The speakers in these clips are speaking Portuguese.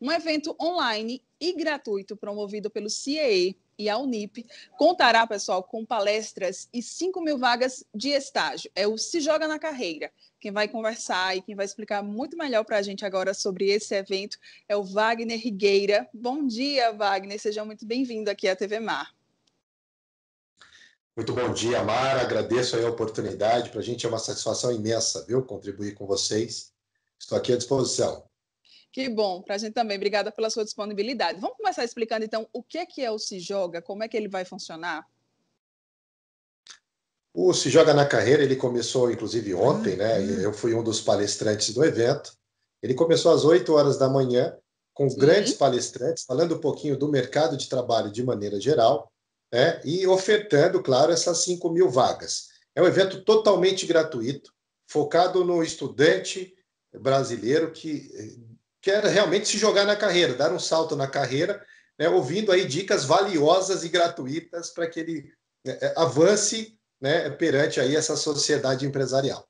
Um evento online e gratuito promovido pelo CIEE e a Unip contará, pessoal, com palestras e 5 mil vagas de estágio. É o Se Joga na Carreira. Quem vai conversar e quem vai explicar muito melhor para a gente agora sobre esse evento é o Wagner Rigueira. Bom dia, Wagner. Seja muito bem-vindo aqui à TV Mar. Muito bom dia, Mara. Agradeço a oportunidade. Para a gente é uma satisfação imensa, viu? Contribuir com vocês. Estou aqui à disposição. Que bom, para a gente também. Obrigada pela sua disponibilidade. Vamos começar explicando, então, o que é, que é o Se Joga, como é que ele vai funcionar? O Se Joga na Carreira, ele começou, inclusive, ontem, né? Uhum. Eu fui um dos palestrantes do evento. Ele começou às 8 horas da manhã, com Sim. grandes palestrantes, falando um pouquinho do mercado de trabalho de maneira geral, né? e ofertando, claro, essas 5 mil vagas. É um evento totalmente gratuito, focado no estudante brasileiro que eh, que era realmente se jogar na carreira, dar um salto na carreira, né, ouvindo aí dicas valiosas e gratuitas para que ele né, é, avance né, perante aí essa sociedade empresarial.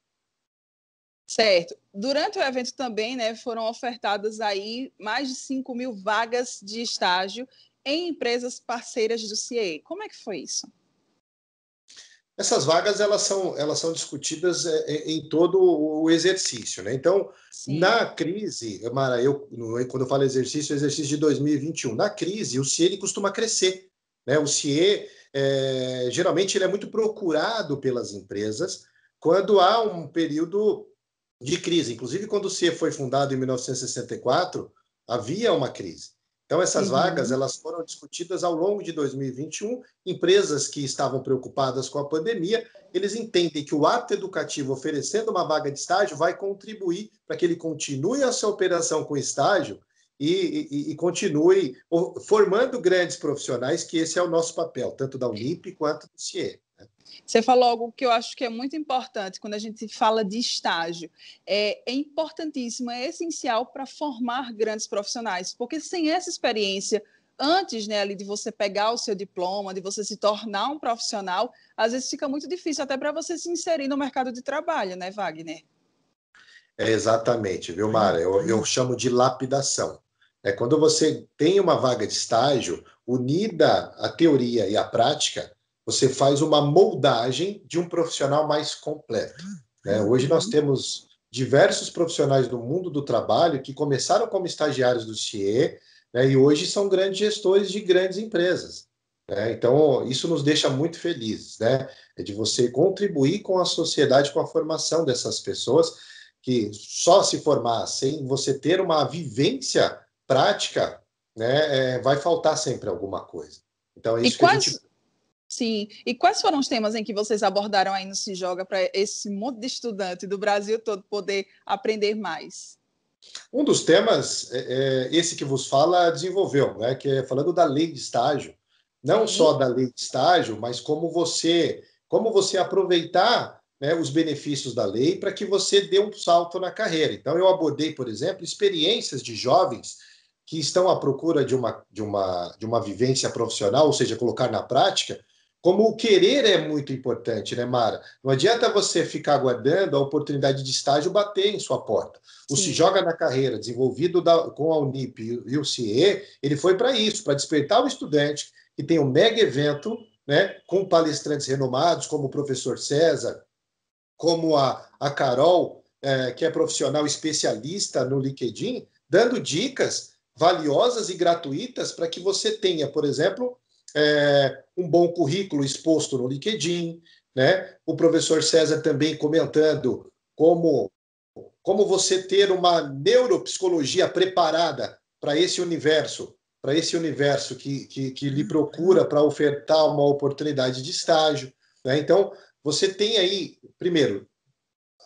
Certo. Durante o evento também né, foram ofertadas aí mais de 5 mil vagas de estágio em empresas parceiras do CIE. Como é que foi isso? Essas vagas elas são, elas são discutidas é, é, em todo o exercício. Né? Então, Sim. na crise, Mara, eu, quando eu falo exercício, é exercício de 2021. Na crise, o CIE ele costuma crescer. Né? O CIE, é, geralmente, ele é muito procurado pelas empresas quando há um período de crise. Inclusive, quando o CIE foi fundado em 1964, havia uma crise. Então, essas uhum. vagas elas foram discutidas ao longo de 2021. Empresas que estavam preocupadas com a pandemia, eles entendem que o ato educativo oferecendo uma vaga de estágio vai contribuir para que ele continue a sua operação com estágio e, e, e, continue formando grandes profissionais, que esse é o nosso papel, tanto da Unip quanto do CIE. Você falou algo que eu acho que é muito importante quando a gente fala de estágio. É, é importantíssimo, é essencial para formar grandes profissionais, porque sem essa experiência, antes né, ali de você pegar o seu diploma, de você se tornar um profissional, às vezes fica muito difícil até para você se inserir no mercado de trabalho, né, Wagner? É exatamente, viu, Mara? Eu, eu chamo de lapidação. É quando você tem uma vaga de estágio, unida a teoria e a prática, você faz uma moldagem de um profissional mais completo. Ah, né? Hoje nós temos diversos profissionais do mundo do trabalho que começaram como estagiários do CIE né? e hoje são grandes gestores de grandes empresas. Né? Então, isso nos deixa muito felizes, né? É de você contribuir com a sociedade, com a formação dessas pessoas que só se formar sem você ter uma vivência prática, né, é, vai faltar sempre alguma coisa. Então, é isso e que quais... a gente Sim. E quais foram os temas em que vocês abordaram aí no Se Joga para esse monte de estudante do Brasil todo poder aprender mais? Um dos temas, é, é, esse que vos fala, desenvolveu, né, que é falando da lei de estágio. Não Sim. só da lei de estágio, mas como você, como você aproveitar né, os benefícios da lei para que você dê um salto na carreira. Então, eu abordei, por exemplo, experiências de jovens que estão à procura de uma, de uma, de uma vivência profissional, ou seja, colocar na prática como o querer é muito importante, né, Mara? Não adianta você ficar aguardando a oportunidade de estágio bater em sua porta. O Sim. Se Joga na Carreira, desenvolvido da, com a Unip e o CIE, ele foi para isso, para despertar o estudante que tem um mega evento né, com palestrantes renomados, como o professor César, como a, a Carol, é, que é profissional especialista no LinkedIn, dando dicas valiosas e gratuitas para que você tenha, por exemplo, é, um bom currículo exposto no LinkedIn, né? O professor César também comentando como como você ter uma neuropsicologia preparada para esse universo, para esse universo que, que, que lhe procura para ofertar uma oportunidade de estágio. Né? Então, você tem aí, primeiro,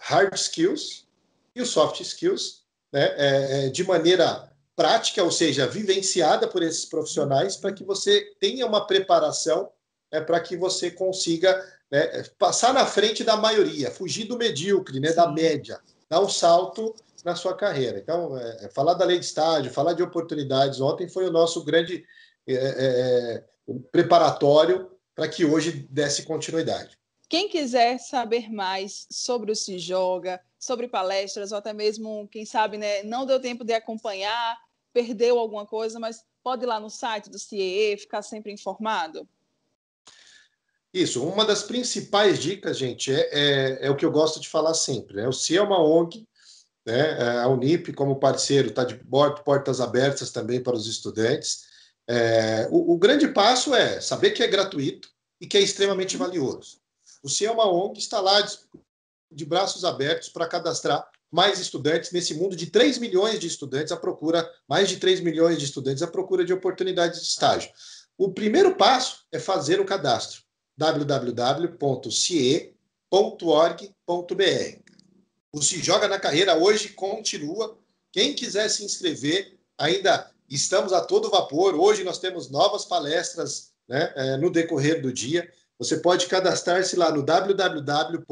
hard skills e soft skills, né? É, é, de maneira prática, ou seja, vivenciada por esses profissionais, para que você tenha uma preparação né, para que você consiga né, passar na frente da maioria, fugir do medíocre, né, da média, dar um salto na sua carreira. Então, é, é, falar da lei de estágio, falar de oportunidades, ontem foi o nosso grande é, é, é preparatório para que hoje desse continuidade. Quem quiser saber mais sobre o Se Joga, sobre palestras, ou até mesmo, quem sabe, né, não deu tempo de acompanhar, perdeu alguma coisa, mas pode ir lá no site do CIE ficar sempre informado? Isso, uma das principais dicas, gente, é, é, é o que eu gosto de falar sempre. Né? O CIE é uma ONG, né? É, a Unip, como parceiro, está de portas abertas também para os estudantes. É, o, o, grande passo é saber que é gratuito e que é extremamente uhum. valioso. O CIE é uma ONG, está lá de braços abertos para cadastrar mais estudantes nesse mundo de 3 milhões de estudantes à procura, mais de 3 milhões de estudantes à procura de oportunidades de estágio. O primeiro passo é fazer o cadastro www.cie.org.br. O Se Joga na Carreira hoje continua. Quem quiser se inscrever, ainda estamos a todo vapor. Hoje nós temos novas palestras né, eh, no decorrer do dia. Você pode cadastrar-se lá no www.unip.br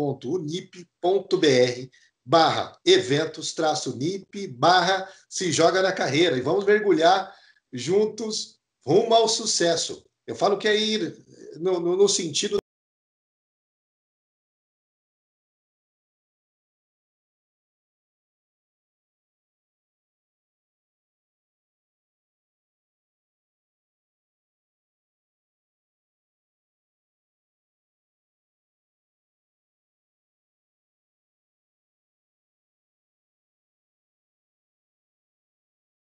barra eventos traço NIP barra se joga na carreira e vamos mergulhar juntos rumo ao sucesso. Eu falo que é ir no, no, no sentido